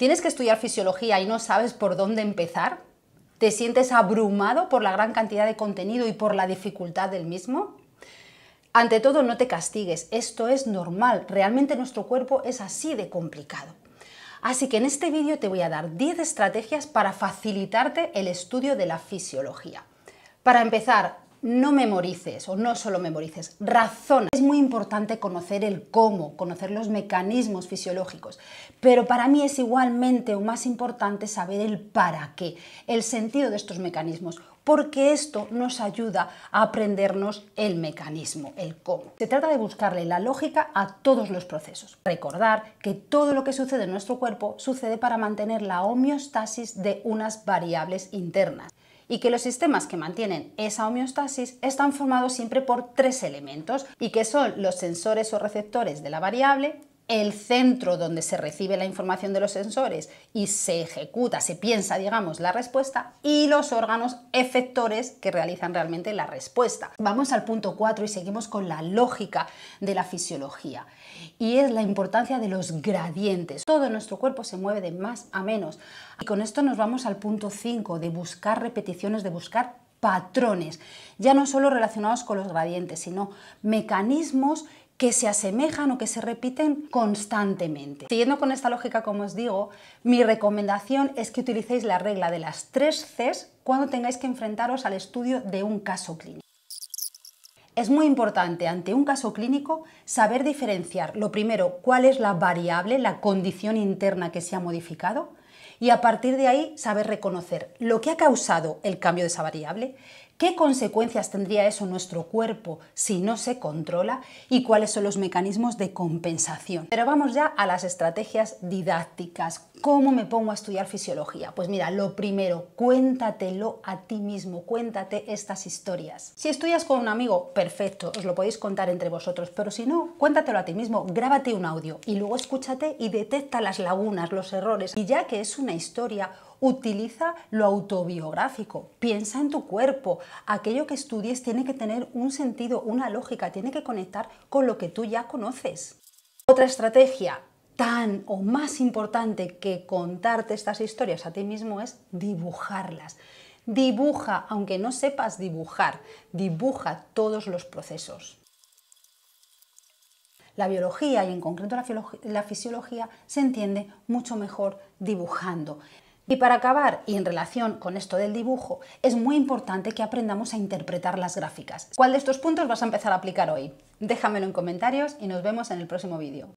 ¿Tienes que estudiar fisiología y no sabes por dónde empezar? ¿Te sientes abrumado por la gran cantidad de contenido y por la dificultad del mismo? Ante todo, no te castigues, esto es normal, realmente nuestro cuerpo es así de complicado. Así que en este vídeo te voy a dar 10 estrategias para facilitarte el estudio de la fisiología. Para empezar, no memorices o no solo memorices, razona. Es muy importante conocer el cómo, conocer los mecanismos fisiológicos, pero para mí es igualmente o más importante saber el para qué, el sentido de estos mecanismos, porque esto nos ayuda a aprendernos el mecanismo, el cómo. Se trata de buscarle la lógica a todos los procesos. Recordar que todo lo que sucede en nuestro cuerpo sucede para mantener la homeostasis de unas variables internas y que los sistemas que mantienen esa homeostasis están formados siempre por tres elementos y que son los sensores o receptores de la variable, el centro donde se recibe la información de los sensores y se ejecuta, se piensa, digamos, la respuesta y los órganos efectores que realizan realmente la respuesta. Vamos al punto 4 y seguimos con la lógica de la fisiología y es la importancia de los gradientes. Todo nuestro cuerpo se mueve de más a menos y con esto nos vamos al punto 5 de buscar repeticiones, de buscar patrones, ya no solo relacionados con los gradientes, sino mecanismos que se asemejan o que se repiten constantemente. Siguiendo con esta lógica, como os digo, mi recomendación es que utilicéis la regla de las tres Cs cuando tengáis que enfrentaros al estudio de un caso clínico. Es muy importante ante un caso clínico saber diferenciar, lo primero, cuál es la variable, la condición interna que se ha modificado, y a partir de ahí saber reconocer lo que ha causado el cambio de esa variable, qué consecuencias tendría eso en nuestro cuerpo si no se controla y cuáles son los mecanismos de compensación. Pero vamos ya a las estrategias didácticas. ¿Cómo me pongo a estudiar fisiología? Pues mira, lo primero, cuéntatelo a ti mismo, cuéntate estas historias. Si estudias con un amigo, perfecto, os lo podéis contar entre vosotros, pero si no, cuéntatelo a ti mismo, grábate un audio y luego escúchate y detecta las lagunas, los errores y ya que es una historia, utiliza lo autobiográfico, piensa en tu cuerpo, aquello que estudies tiene que tener un sentido, una lógica, tiene que conectar con lo que tú ya conoces. Otra estrategia tan o más importante que contarte estas historias a ti mismo es dibujarlas. Dibuja, aunque no sepas dibujar, dibuja todos los procesos. La biología y en concreto la, fisiología se entiende mucho mejor dibujando. Y para acabar, y en relación con esto del dibujo, es muy importante que aprendamos a interpretar las gráficas. ¿Cuál de estos puntos vas a empezar a aplicar hoy? Déjamelo en comentarios y nos vemos en el próximo vídeo.